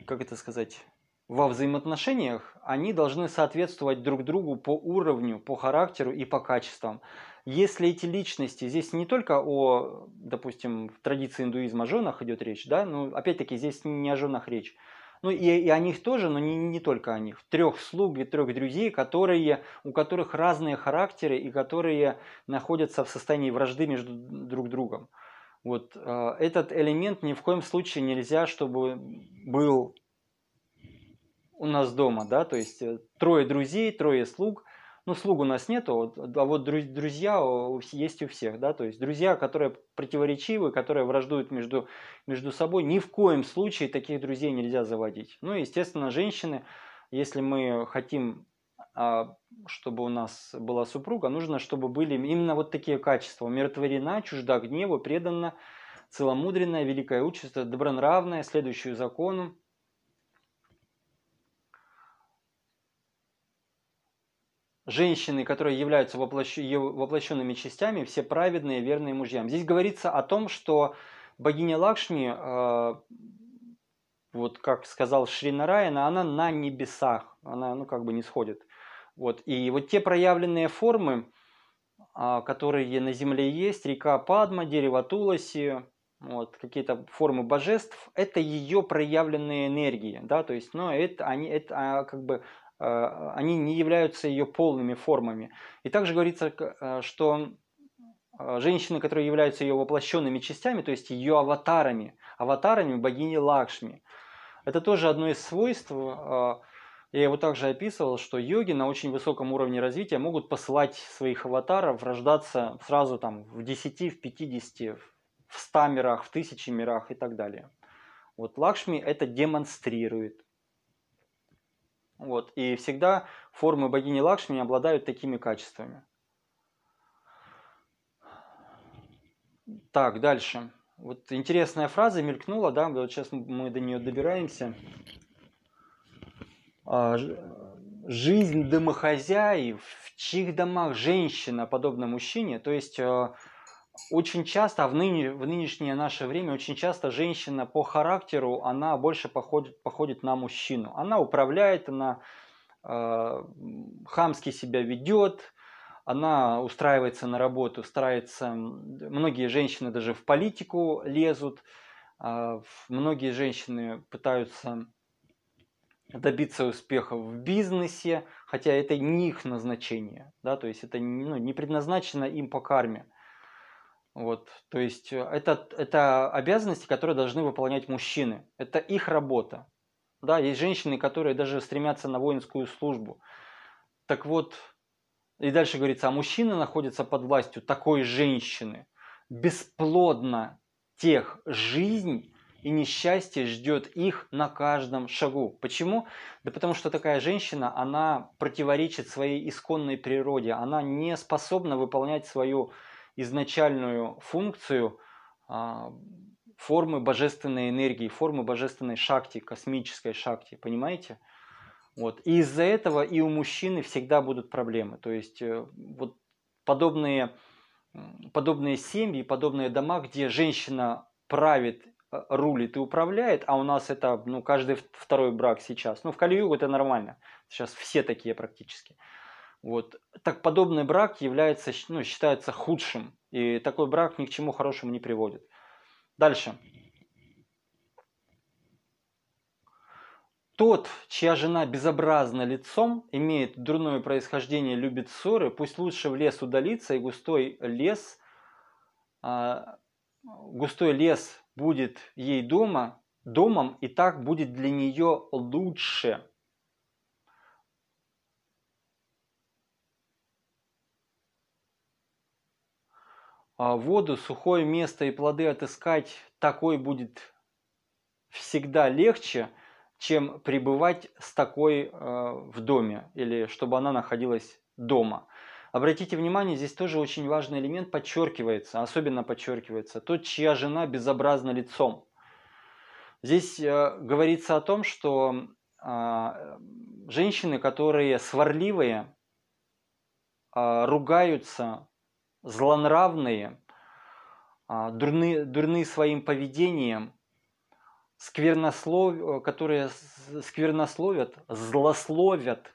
Speaker 1: как это сказать, во взаимоотношениях, они должны соответствовать друг другу по уровню, по характеру и по качествам. Если эти личности, здесь не только о, допустим, в традиции индуизма о женах идет речь, да, но опять-таки здесь не о женах речь, ну и, и о них тоже, но не, не только о них, трех слуг и трех друзей, которые, у которых разные характеры и которые находятся в состоянии вражды между друг другом. Вот э, этот элемент ни в коем случае нельзя, чтобы был у нас дома, да, то есть э, трое друзей, трое слуг – ну, слуг у нас нету, а вот друзья есть у всех, да, то есть друзья, которые противоречивы, которые враждуют между, между собой, ни в коем случае таких друзей нельзя заводить. Ну, естественно, женщины, если мы хотим а, чтобы у нас была супруга, нужно, чтобы были именно вот такие качества. Умиротворена, чужда гневу, предана, целомудренная, великое учество, добронравное, следующую закону, женщины, которые являются воплощенными частями, все праведные, верные мужьям. Здесь говорится о том, что богиня Лакшми, э, вот как сказал Шри Нараяна, она на небесах, она ну как бы не сходит. Вот. И вот те проявленные формы, э, которые на земле есть, река Падма, дерево Туласи, вот, какие-то формы божеств, это ее проявленные энергии, да, то есть, но ну, это, они, это, а, как бы, а, они не являются ее полными формами. И также говорится, а, что а, женщины, которые являются ее воплощенными частями, то есть ее аватарами, аватарами богини Лакшми. Это тоже одно из свойств, я его также описывал, что йоги на очень высоком уровне развития могут посылать своих аватаров рождаться сразу там в 10, в 50, в 100 мирах, в 1000 мирах и так далее. Вот Лакшми это демонстрирует. Вот. И всегда формы богини Лакшми обладают такими качествами. Так, дальше. Вот интересная фраза мелькнула, да, вот сейчас мы до нее добираемся. А, Жизнь домохозяев, в чьих домах женщина подобна мужчине, то есть а, очень часто, а в, ныне, в нынешнее наше время, очень часто женщина по характеру, она больше походит, походит на мужчину. Она управляет, она э, хамски себя ведет, она устраивается на работу, старается, многие женщины даже в политику лезут, э, многие женщины пытаются добиться успеха в бизнесе, хотя это не их назначение, да, то есть это ну, не предназначено им по карме. Вот, то есть э, это, это обязанности, которые должны выполнять мужчины. Это их работа. Да, есть женщины, которые даже стремятся на воинскую службу. Так вот, и дальше говорится, а мужчины находятся под властью такой женщины. Бесплодно тех жизнь и несчастье ждет их на каждом шагу. Почему? Да потому что такая женщина, она противоречит своей исконной природе. Она не способна выполнять свою изначальную функцию а, формы божественной энергии, формы божественной шахти, космической шахти, понимаете? Вот. И из-за этого и у мужчины всегда будут проблемы. То есть э, вот подобные, подобные семьи, подобные дома, где женщина правит, э, рулит и управляет, а у нас это ну, каждый второй брак сейчас. Ну, в Калиюгу это нормально. Сейчас все такие практически. Вот. Так подобный брак является, ну, считается худшим. И такой брак ни к чему хорошему не приводит. Дальше. Тот, чья жена безобразна лицом, имеет дурное происхождение, любит ссоры, пусть лучше в лес удалиться, и густой лес, а, густой лес будет ей дома, домом, и так будет для нее лучше. А, воду, сухое место и плоды отыскать такой будет всегда легче, чем пребывать с такой э, в доме или чтобы она находилась дома. Обратите внимание, здесь тоже очень важный элемент подчеркивается, особенно подчеркивается, тот, чья жена безобразна лицом. Здесь э, говорится о том, что э, женщины, которые сварливые, э, ругаются злонравные, а, дурны, дурны своим поведением, сквернослов, э, которые сквернословят, злословят,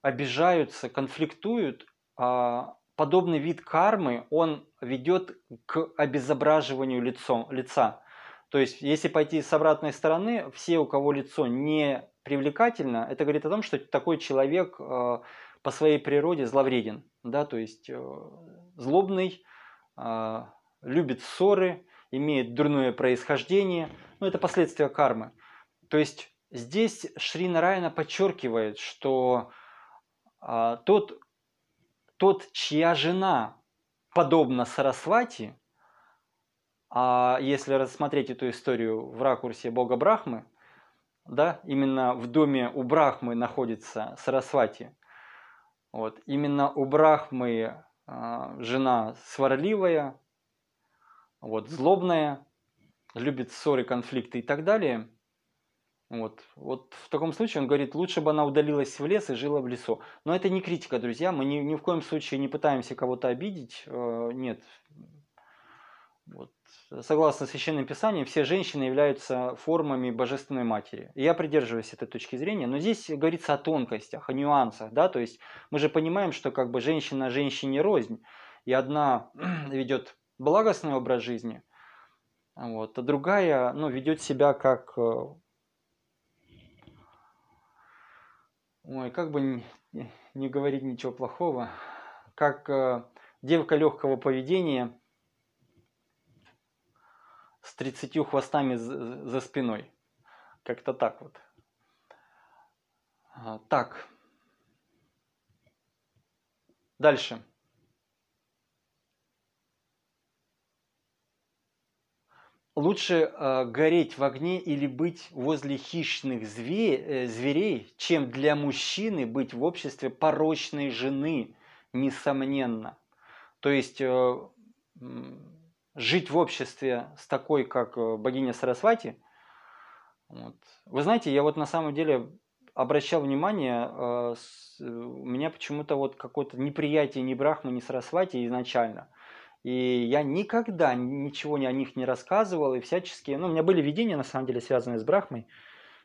Speaker 1: обижаются, конфликтуют, а, подобный вид кармы, он ведет к обезображиванию лицом, лица. То есть, если пойти с обратной стороны, все, у кого лицо не привлекательно, это говорит о том, что такой человек а, по своей природе зловреден. Да? То есть, э, злобный, а, любит ссоры, имеет дурное происхождение. ну это последствия кармы. То есть здесь Шри Нарайна подчеркивает, что а, тот, тот, чья жена подобна Сарасвати, а если рассмотреть эту историю в ракурсе бога Брахмы, да, именно в доме у Брахмы находится Сарасвати. Вот, именно у Брахмы а, жена сварливая, вот, злобная, любит ссоры, конфликты и так далее. Вот. вот в таком случае он говорит, лучше бы она удалилась в лес и жила в лесу. Но это не критика, друзья, мы ни, ни в коем случае не пытаемся кого-то обидеть, э, нет, вот. Согласно Священным Писаниям, все женщины являются формами Божественной Матери. И я придерживаюсь этой точки зрения, но здесь говорится о тонкостях, о нюансах. Да? То есть мы же понимаем, что как бы женщина женщине рознь, и одна ведет благостный образ жизни, вот, а другая ну, ведет себя как... Э, ой, как бы не, не говорить ничего плохого, как э, девка легкого поведения – с 30 хвостами за спиной. Как-то так вот. А, так. Дальше. Лучше э, гореть в огне или быть возле хищных зве э, зверей, чем для мужчины быть в обществе порочной жены, несомненно. То есть э, жить в обществе с такой, как э, богиня Сарасвати. Вот. Вы знаете, я вот на самом деле обращал внимание, э, э, у меня почему-то вот какое-то неприятие ни Брахмы, ни Сарасвати изначально. И я никогда ничего не о них не рассказывал, и всячески... Ну, у меня были видения, на самом деле, связанные с Брахмой.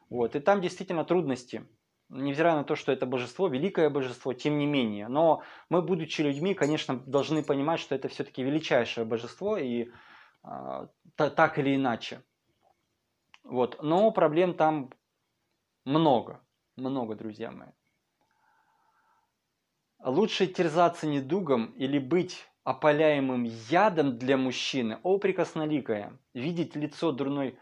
Speaker 1: Вот. И там действительно трудности невзирая на то, что это божество, великое божество, тем не менее. Но мы, будучи людьми, конечно, должны понимать, что это все-таки величайшее божество, и э, так или иначе. Вот. Но проблем там много, много, друзья мои. Лучше терзаться недугом или быть опаляемым ядом для мужчины, о прекрасноликое, видеть лицо дурной,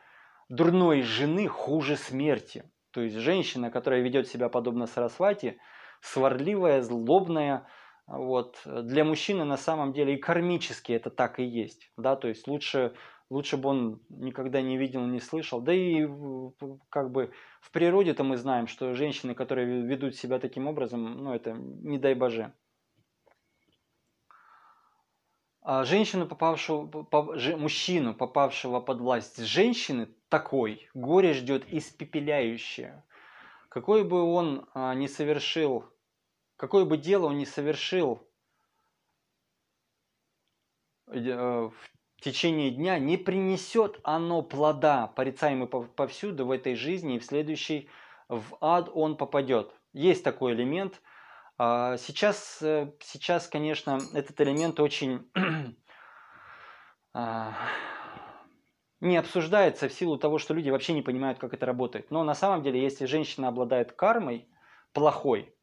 Speaker 1: дурной жены хуже смерти – то есть женщина, которая ведет себя подобно Сарасвати, сварливая, злобная, вот. Для мужчины на самом деле и кармически это так и есть. Да? То есть лучше, лучше бы он никогда не видел, не слышал. Да и как бы в природе-то мы знаем, что женщины, которые ведут себя таким образом, ну это не дай боже. А женщину, попавшую, по, же, мужчину, попавшего под власть женщины, такой горе ждет испепеляющее. Какой бы он а, ни совершил, какое бы дело он ни совершил э, в течение дня, не принесет оно плода, порицаемый повсюду в этой жизни и в следующей, в ад он попадет. Есть такой элемент – а, сейчас, э, сейчас, конечно, этот элемент очень а, не обсуждается в силу того, что люди вообще не понимают, как это работает. Но на самом деле, если женщина обладает кармой плохой,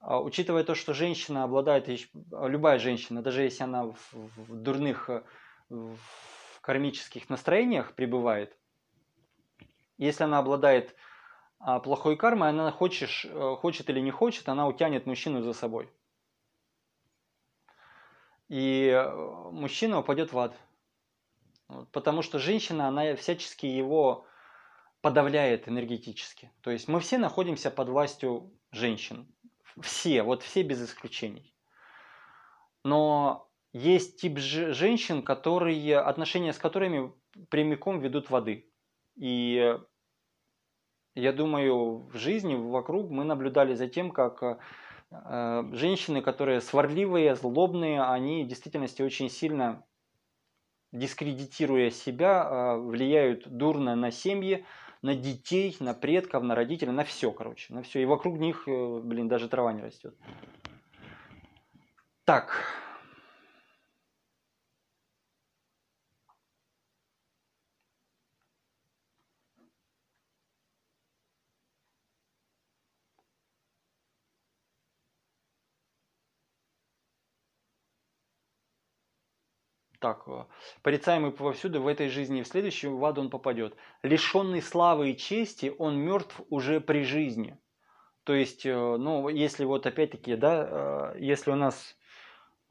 Speaker 1: а, учитывая то, что женщина обладает, любая женщина, даже если она в, в дурных э, в кармических настроениях пребывает, если она обладает а плохой кармы, она хочешь, э, хочет или не хочет, она утянет мужчину за собой. И э, мужчина упадет в ад. Потому что женщина, она всячески его подавляет энергетически. То есть мы все находимся под властью женщин. Все, вот все без исключений. Но есть тип женщин, которые, отношения с которыми прямиком ведут воды. И я думаю, в жизни вокруг мы наблюдали за тем, как э, э, женщины, которые сварливые, злобные, они в действительности очень сильно дискредитируя себя, а, влияют дурно на семьи, на детей, на предков, на родителей, на все, короче, на все. И вокруг них, э, блин, даже трава не растет. Так, так, э, порицаемый повсюду в этой жизни и в следующем в ад он попадет. Лишенный славы и чести, он мертв уже при жизни. То есть, э, ну, если вот опять-таки, да, э, если у нас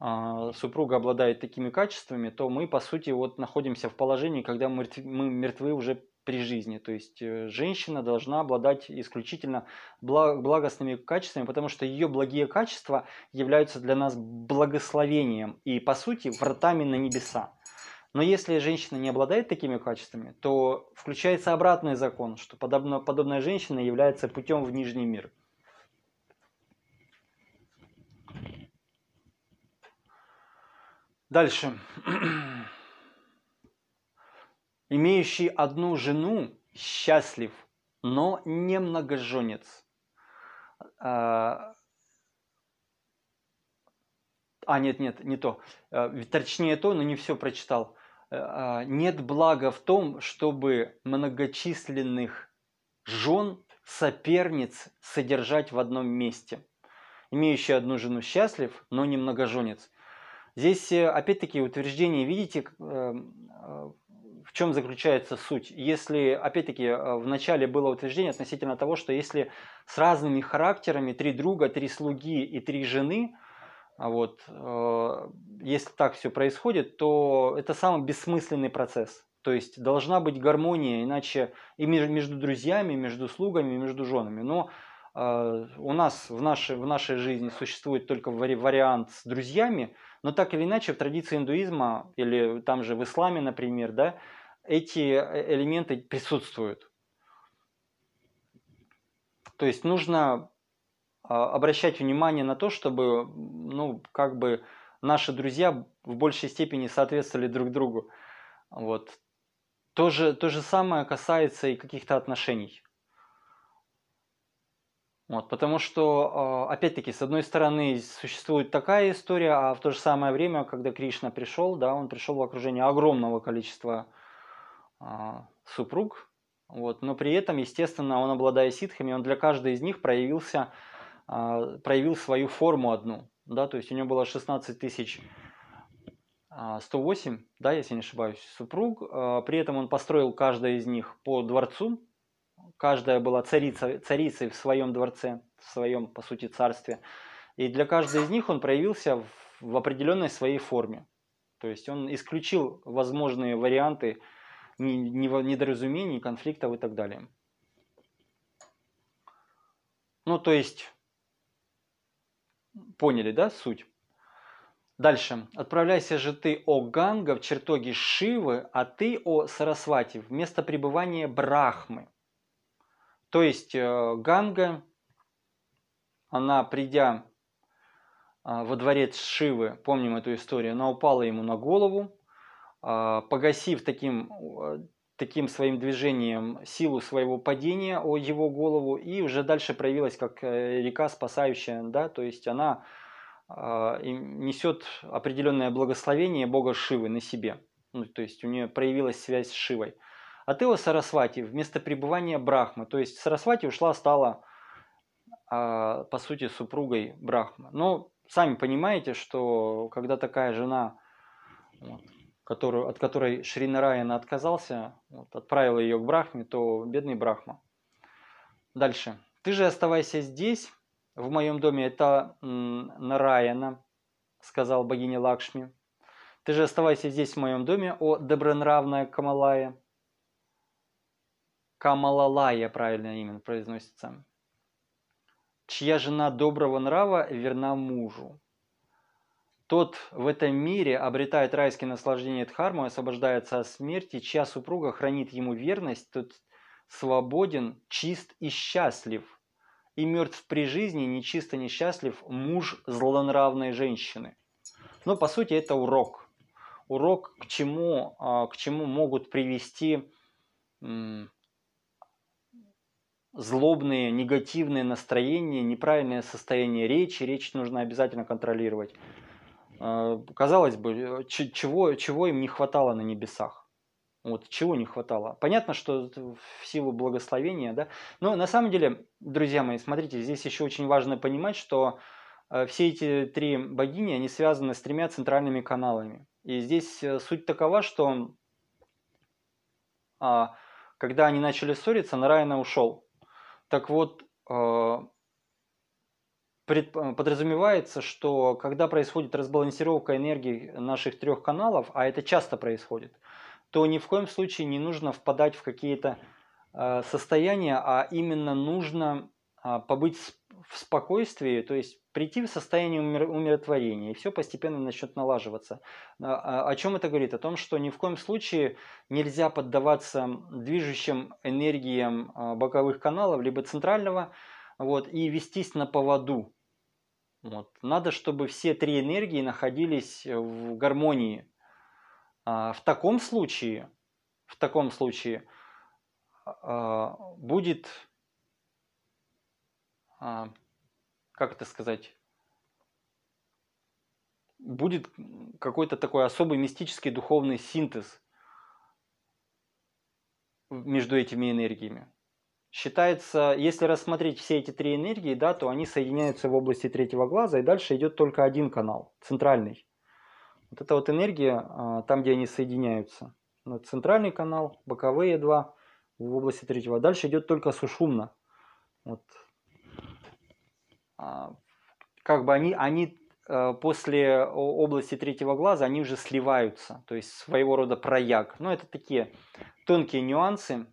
Speaker 1: а, супруга обладает такими качествами, то мы, по сути, вот находимся в положении, когда мы мертвы уже при жизни. То есть э, женщина должна обладать исключительно благостными качествами, потому что ее благие качества являются для нас благословением и, по сути, вратами на небеса. Но если женщина не обладает такими качествами, то включается обратный закон, что подобно, подобная женщина является путем в нижний мир. Дальше. Имеющий одну жену счастлив, но не многоженец. А, а нет, нет, не то. А, точнее то, но не все прочитал. А, нет блага в том, чтобы многочисленных жен соперниц содержать в одном месте. Имеющий одну жену счастлив, но не многоженец. Здесь э, опять-таки утверждение, видите, э, э, в чем заключается суть? Если, опять-таки, э, в начале было утверждение относительно того, что если с разными характерами три друга, три слуги и три жены, а вот, э, если так все происходит, то это самый бессмысленный процесс. То есть должна быть гармония, иначе и между друзьями, и между слугами, и между женами. Но э, у нас в нашей, в нашей жизни существует только вариант с друзьями, но так или иначе, в традиции индуизма или там же в исламе, например, да, эти э, элементы присутствуют. То есть нужно а, обращать внимание на то, чтобы, ну, как бы наши друзья в большей степени соответствовали друг другу. Вот. То же, то же самое касается и каких-то отношений. Вот, потому что, а, опять-таки, с одной стороны, существует такая история, а в то же самое время, когда Кришна пришел, да, он пришел в окружение огромного количества а, супруг, вот, но при этом, естественно, он, обладая ситхами, он для каждой из них проявился, а, проявил свою форму одну, да, то есть у него было 16 тысяч 108, да, если не ошибаюсь, супруг, при этом он построил каждый из них по дворцу, каждая была царица, царицей в своем дворце, в своем, по сути, царстве. И для каждой из них он проявился в, в определенной своей форме. То есть он исключил возможные варианты недоразумений, конфликтов и так далее. Ну, то есть, поняли, да, суть? Дальше. «Отправляйся же ты, о Ганга, в чертоги Шивы, а ты, о Сарасвати, в место пребывания Брахмы». То есть э, Ганга, она придя а, во дворец Шивы, помним эту историю, она упала ему на голову, а, погасив таким, э, таким своим движением силу своего падения о его голову, и уже дальше проявилась как э, река спасающая, да, то есть она а, несет определенное благословение Бога Шивы на себе. Ну, то есть у нее проявилась связь с Шивой. А от Ио Сарасвати в место пребывания Брахмы. То есть Сарасвати ушла, стала, а, по сути, супругой Брахмы. Но ну, сами понимаете, что когда такая жена, которую, от которой Шри Нараяна отказался, вот, отправила ее к Брахме, то бедный Брахма. Дальше. Ты же оставайся здесь, в моем доме. Это Нараяна, сказал богиня Лакшми. Ты же оставайся здесь в моем доме, о добронравная Камалая. Камалалая правильно именно произносится. Чья жена доброго нрава верна мужу. Тот в этом мире обретает райские наслаждения дхарму, освобождается от смерти, чья супруга хранит ему верность, тот свободен, чист и счастлив. И мертв при жизни, нечисто несчастлив, муж злонравной женщины. Но по сути это урок. Урок, к чему, а, к чему могут привести злобные, негативные настроения, неправильное состояние речи. Речь нужно обязательно контролировать. Э, казалось бы, э, чего, чего им не хватало на небесах? Вот чего не хватало. Понятно, что в силу благословения, да. Но на самом деле, друзья мои, смотрите, здесь еще очень важно понимать, что э, все эти три богини, они связаны с тремя центральными каналами. И здесь суть такова, что а, когда они начали ссориться, Нараяна ушел. Так вот, э, э, подразумевается, что когда происходит разбалансировка энергии наших трех каналов, а это часто происходит, то ни в коем случае не нужно впадать в какие-то э, состояния, а именно нужно а, побыть в спокойствии, то есть прийти в состояние умиротворения, и все постепенно начнет налаживаться. А, а, о чем это говорит? О том, что ни в коем случае нельзя поддаваться движущим энергиям а, боковых каналов, либо центрального, вот, и вестись на поводу. Вот. Надо, чтобы все три энергии находились в гармонии. В таком случае, в таком случае будет как это сказать, будет какой-то такой особый мистический духовный синтез между этими энергиями. Считается, если рассмотреть все эти три энергии, да, то они соединяются в области третьего глаза, и дальше идет только один канал, центральный. Вот эта вот энергия, а, там, где они соединяются. Центральный канал, боковые два в области третьего. Дальше идет только сушумно. Вот а, как бы они, они э, после области третьего глаза, они уже сливаются, то есть своего рода прояк. Но это такие тонкие нюансы,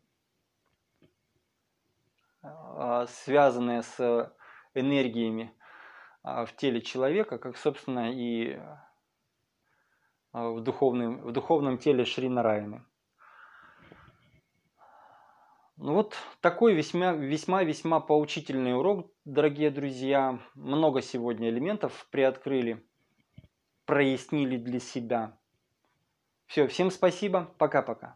Speaker 1: а, связанные с энергиями а, в теле человека, как, собственно, и в духовном, в духовном теле Шри Нарайны. Ну вот такой весьма-весьма поучительный урок, дорогие друзья. Много сегодня элементов приоткрыли, прояснили для себя. Все, всем спасибо, пока-пока.